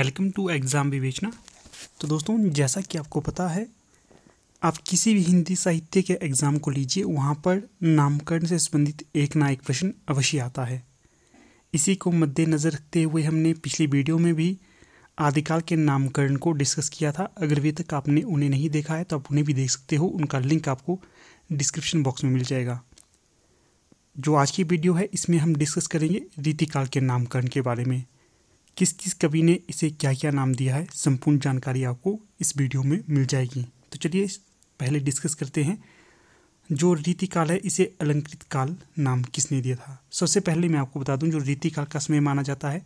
welcome to exam विवेचना तो दोस्तों जैसा कि आपको पता है आप किसी भी हिंदी साहित्य के एग्ज़ाम को लीजिए वहाँ पर नामकरण से संबंधित एक ना एक प्रश्न अवश्य आता है इसी को मद्देनज़र रखते हुए हमने पिछली वीडियो में भी आदिकाल के नामकरण को डिस्कस किया था अगर अभी तक आपने उन्हें नहीं देखा है तो आप उन्हें भी देख सकते हो उनका लिंक आपको डिस्क्रिप्शन बॉक्स में मिल जाएगा जो आज की वीडियो है इसमें हम डिस्कस करेंगे रीतिकाल के नामकरण के बारे में किस किस कवि ने इसे क्या क्या नाम दिया है संपूर्ण जानकारी आपको इस वीडियो में मिल जाएगी तो चलिए पहले डिस्कस करते हैं जो रीतिकाल है इसे अलंकृत काल नाम किसने दिया था सबसे पहले मैं आपको बता दूं जो रीतिकाल का समय माना जाता है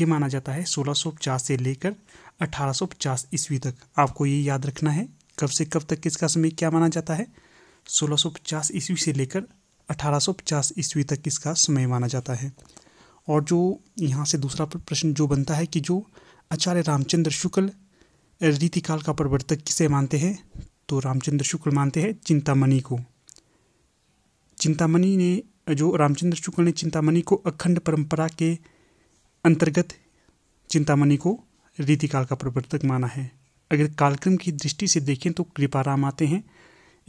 ये माना जाता है 1650 से लेकर 1850 ईस्वी तक आपको ये याद रखना है कब से कब तक इसका समय क्या माना जाता है 1650 ईस्वी से लेकर 1850 ईस्वी तक इसका समय माना जाता है और जो यहाँ से दूसरा प्रश्न जो बनता है कि जो आचार्य रामचंद्र शुक्ल रीतिकाल का प्रवर्तक किसे मानते हैं तो रामचंद्र शुक्ल मानते हैं चिंतामणि को चिंतामणि ने जो रामचंद्र शुक्ल ने चिंतामणि को अखंड परंपरा के अंतर्गत चिंतामणि को रीतिकाल का प्रवर्तक माना है अगर कालक्रम की दृष्टि से देखें तो कृपाराम आते हैं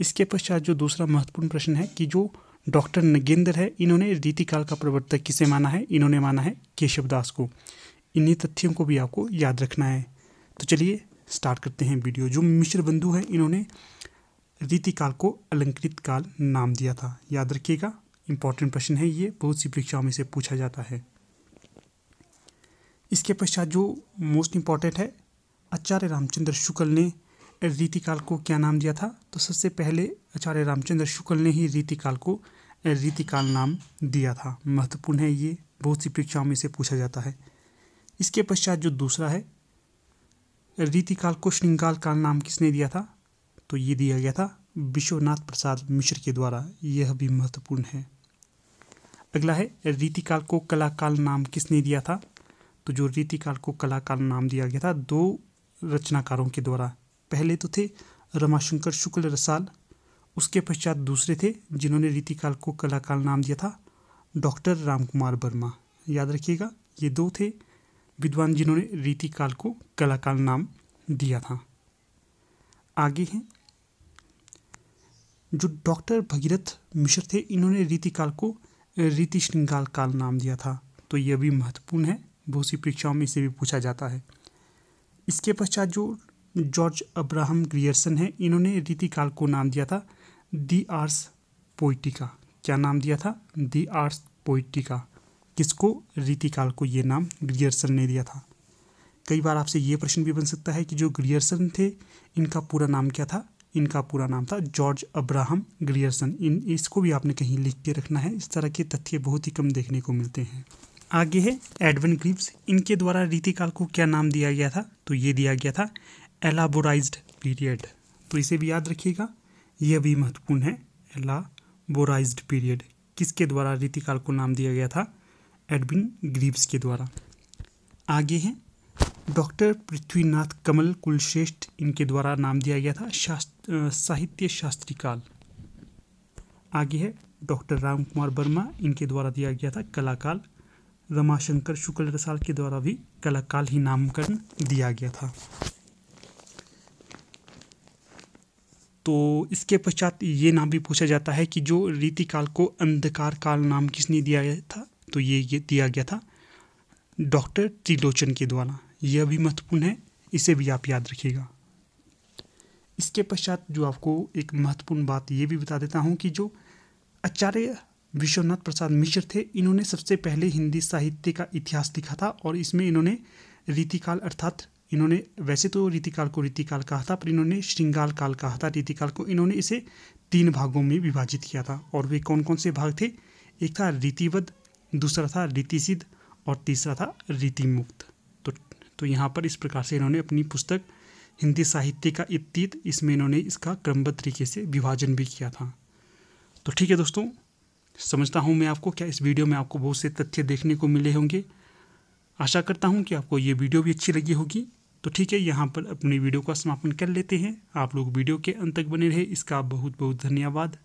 इसके पश्चात जो दूसरा महत्वपूर्ण प्रश्न है कि जो डॉक्टर नगेंद्र है इन्होंने रीतिकाल का प्रवर्तक किसे माना है इन्होंने माना है केशव दास को इन्हीं तथ्यों को भी आपको याद रखना है तो चलिए स्टार्ट करते हैं वीडियो जो मिश्र बंधु हैं इन्होंने रीतिकाल को अलंकृत काल नाम दिया था याद रखिएगा इंपॉर्टेंट प्रश्न है ये बहुत सी परीक्षाओं में से पूछा जाता है इसके पश्चात जो मोस्ट इम्पॉर्टेंट है आचार्य रामचंद्र शुक्ल ने रीतिकाल को क्या नाम दिया था तो सबसे पहले आचार्य रामचंद्र शुक्ल ने ही रीतिकाल को रीतिकाल नाम दिया था महत्वपूर्ण है ये बहुत सी परीक्षाओं में से पूछा जाता है इसके पश्चात जो दूसरा है रीतिकाल को श्रृंगाल काल नाम किसने दिया था तो ये दिया गया था विश्वनाथ प्रसाद मिश्र के द्वारा यह भी महत्वपूर्ण है अगला है रीतिकाल को कलाकाल नाम किसने दिया था तो जो रीतिकाल को कलाकाल नाम दिया गया था दो रचनाकारों के द्वारा पहले तो थे रमाशंकर शुक्ल रसाल उसके पश्चात दूसरे थे जिन्होंने रीतिकाल को कलाकाल नाम दिया था डॉक्टर राम कुमार वर्मा याद रखिएगा ये दो थे विद्वान जिन्होंने रीतिकाल को कलाकाल नाम दिया था आगे हैं जो डॉक्टर भगीरथ मिश्र थे इन्होंने रीतिकाल को रीति श्रृंगाल काल नाम दिया था तो यह भी महत्वपूर्ण है बहुत सी परीक्षाओं में इसे भी पूछा जाता है इसके पश्चात जो जॉर्ज अब्राहम ग्रियर्सन है इन्होंने रीतिकाल को नाम दिया था दी आर्स पोइटिका क्या नाम दिया था दी आर्स पोइटिका किसको रीतिकाल को ये नाम ग्रियर्सन ने दिया था कई बार आपसे ये प्रश्न भी बन सकता है कि जो ग्रियर्सन थे इनका पूरा नाम क्या था इनका पूरा नाम था जॉर्ज अब्राहम ग्रियर्सन इन इसको भी आपने कहीं लिख के रखना है इस तरह के तथ्य बहुत ही कम देखने को मिलते हैं आगे है एडवन ग्रीव्स इनके द्वारा रीतिकाल को क्या नाम दिया गया था तो ये दिया गया था एलाबोराइज्ड पीरियड तो इसे भी याद रखिएगा यह भी महत्वपूर्ण है एलाबोराइज्ड पीरियड किसके द्वारा रीतिकाल को नाम दिया गया था एडविन ग्रीव्स के द्वारा आगे हैं डॉक्टर पृथ्वीनाथ कमल कुलश्रेष्ठ इनके द्वारा नाम दिया गया था शास्त्र साहित्य शास्त्री काल आगे है डॉक्टर राम कुमार वर्मा इनके द्वारा दिया गया था कलाकाल रमाशंकर शुक्ल रसाल के द्वारा भी कलाकाल ही नामकरण दिया गया था तो इसके पश्चात ये नाम भी पूछा जाता है कि जो रीति काल को अंधकार काल नाम किसने दिया गया था तो ये ये दिया गया था डॉक्टर त्रिलोचन के द्वारा यह भी महत्वपूर्ण है इसे भी आप याद रखिएगा इसके पश्चात जो आपको एक महत्वपूर्ण बात ये भी बता देता हूँ कि जो आचार्य विश्वनाथ प्रसाद मिश्र थे इन्होंने सबसे पहले हिंदी साहित्य का इतिहास लिखा था और इसमें इन्होंने रीतिकाल अर्थात इन्होंने वैसे तो रीतिकाल को रीतिकाल कहा था पर इन्होंने श्रृंगाल काल कहा था रीतिकाल को इन्होंने इसे तीन भागों में विभाजित किया था और वे कौन कौन से भाग थे एक था रीतिवद दूसरा था रीतिसिद्ध और तीसरा था रीतिमुक्त तो तो यहाँ पर इस प्रकार से इन्होंने अपनी पुस्तक हिंदी साहित्य का इतीत इसमें इन्होंने इसका क्रमबद्ध तरीके से विभाजन भी किया था तो ठीक है दोस्तों समझता हूँ मैं आपको क्या इस वीडियो में आपको बहुत से तथ्य देखने को मिले होंगे आशा करता हूँ कि आपको ये वीडियो भी अच्छी लगी होगी तो ठीक है यहाँ पर अपनी वीडियो का समापन कर लेते हैं आप लोग वीडियो के अंत तक बने रहे इसका बहुत बहुत धन्यवाद